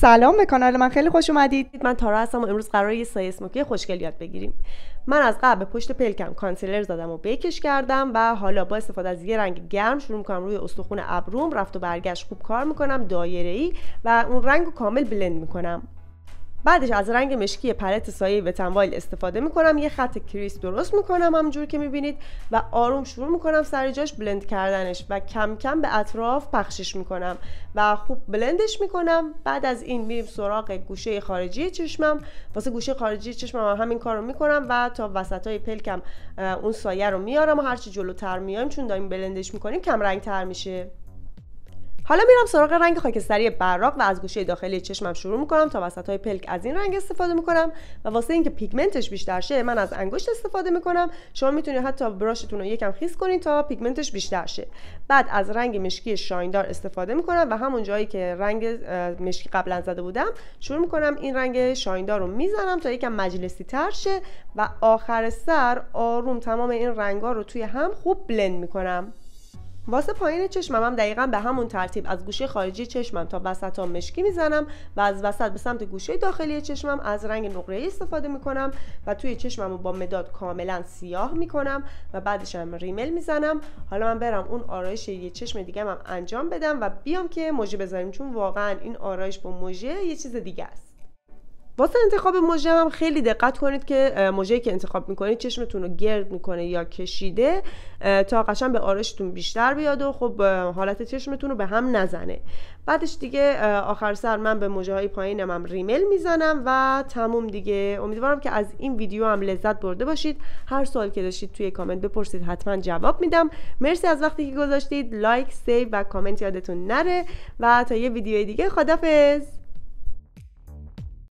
سلام به کانال من خیلی خوش اومدید من تارا هستم و امروز قرار یه سایه اسموکی خوشگل یاد بگیریم من از قبل پشت پلکم کانسیلر زدم و بیکش کردم و حالا با استفاده از یه رنگ گرم شروع میکنم روی استخون ابروم رفت و برگشت خوب کار میکنم دایره ای و اون رنگ رو کامل بلند میکنم بعدش از رنگ مشکی پلت سایه و تنوایل استفاده میکنم یه خط کریس درست میکنم همجور که میبینید و آروم شروع میکنم سر جاش بلند کردنش و کم کم به اطراف پخشش میکنم و خوب بلندش میکنم بعد از این میریم سراغ گوشه خارجی چشمم واسه گوشه خارجی چشمم هم همین کارو میکنم و تا وسط های پلکم اون سایه رو میارم و هرچی جلوتر میایم چون داریم بلندش میکنیم کم رنگ تر میشه حالا میرم سراغ رنگ خاکستری براق و از گوشه داخلی چشمم شروع میکنم تا وسط های پلک از این رنگ استفاده میکنم و واسه اینکه پیگمنتش بیشتر شه من از انگشت استفاده میکنم شما میتونید حتی براشتون رو یکم خیس کنید تا پیگمنتش بیشتر شه بعد از رنگ مشکی شایندار استفاده میکنم و همون جایی که رنگ مشکی قبلا زده بودم شروع میکنم این رنگ شایندار رو میزنم تا یکم مجلسی تر شه و آخر سر آروم تمام این رنگ ها رو توی هم خوب بلند میکنم واسه پایین چشمم هم دقیقا به همون ترتیب از گوشه خارجی چشمم تا وسط هم مشکی میزنم و از وسط به سمت گوشه داخلی چشمم از رنگ نقره استفاده میکنم و توی چشمم با مداد کاملا سیاه میکنم و بعدش هم ریمل میزنم حالا من برم اون آرایش یه چشم دیگه هم انجام بدم و بیام که موژه بذاریم چون واقعا این آرایش با موژه یه چیز دیگه است واسه انتخاب موژه هم خیلی دقت کنید که مژه‌ای که انتخاب میکنید چشمتون رو گرد میکنه یا کشیده تا قشن به آرشتون بیشتر بیاد و خب حالت چشمتون رو به هم نزنه بعدش دیگه آخر سر من به موجه های پایینم هم ریمل میزنم و تموم دیگه امیدوارم که از این ویدیو هم لذت برده باشید هر سوال که داشتید توی کامنت بپرسید حتما جواب میدم مرسی از وقتی که گذاشتید لایک سیو و کامنت یادتون نره و تا یه ویدیو دیگه خدافظ